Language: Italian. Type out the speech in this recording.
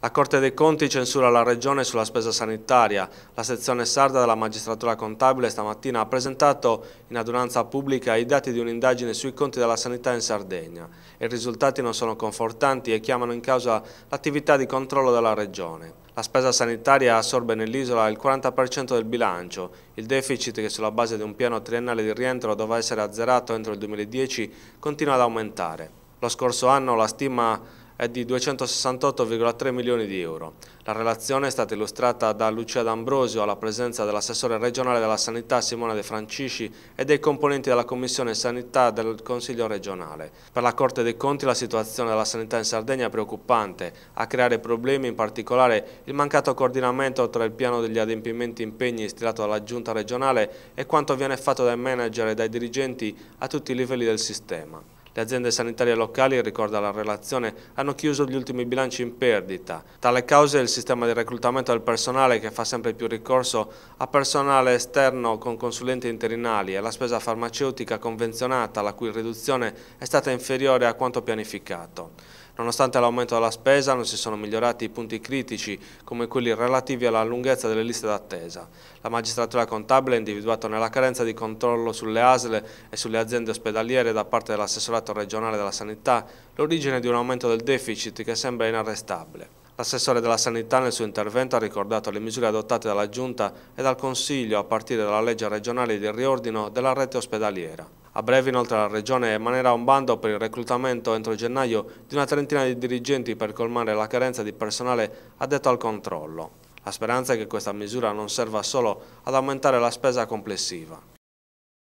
La Corte dei Conti censura la Regione sulla spesa sanitaria. La sezione sarda della magistratura contabile stamattina ha presentato in adunanza pubblica i dati di un'indagine sui conti della sanità in Sardegna. I risultati non sono confortanti e chiamano in causa l'attività di controllo della Regione. La spesa sanitaria assorbe nell'isola il 40% del bilancio. Il deficit, che sulla base di un piano triennale di rientro doveva essere azzerato entro il 2010, continua ad aumentare. Lo scorso anno la stima è di 268,3 milioni di euro. La relazione è stata illustrata da Lucia D'Ambrosio alla presenza dell'assessore regionale della Sanità Simona De Francisci e dei componenti della Commissione Sanità del Consiglio regionale. Per la Corte dei Conti la situazione della sanità in Sardegna è preoccupante. A creare problemi in particolare il mancato coordinamento tra il piano degli adempimenti impegni stilato dalla Giunta regionale e quanto viene fatto dai manager e dai dirigenti a tutti i livelli del sistema. Le aziende sanitarie locali, ricorda la relazione, hanno chiuso gli ultimi bilanci in perdita. Tale causa è il sistema di reclutamento del personale che fa sempre più ricorso a personale esterno con consulenti interinali e la spesa farmaceutica convenzionata la cui riduzione è stata inferiore a quanto pianificato. Nonostante l'aumento della spesa non si sono migliorati i punti critici come quelli relativi alla lunghezza delle liste d'attesa. La magistratura contabile ha individuato nella carenza di controllo sulle ASLE e sulle aziende ospedaliere da parte dell'assessorato regionale della sanità l'origine di un aumento del deficit che sembra inarrestabile. L'assessore della Sanità nel suo intervento ha ricordato le misure adottate dalla Giunta e dal Consiglio a partire dalla legge regionale di riordino della rete ospedaliera. A breve inoltre la Regione emanerà un bando per il reclutamento entro gennaio di una trentina di dirigenti per colmare la carenza di personale addetto al controllo. La speranza è che questa misura non serva solo ad aumentare la spesa complessiva.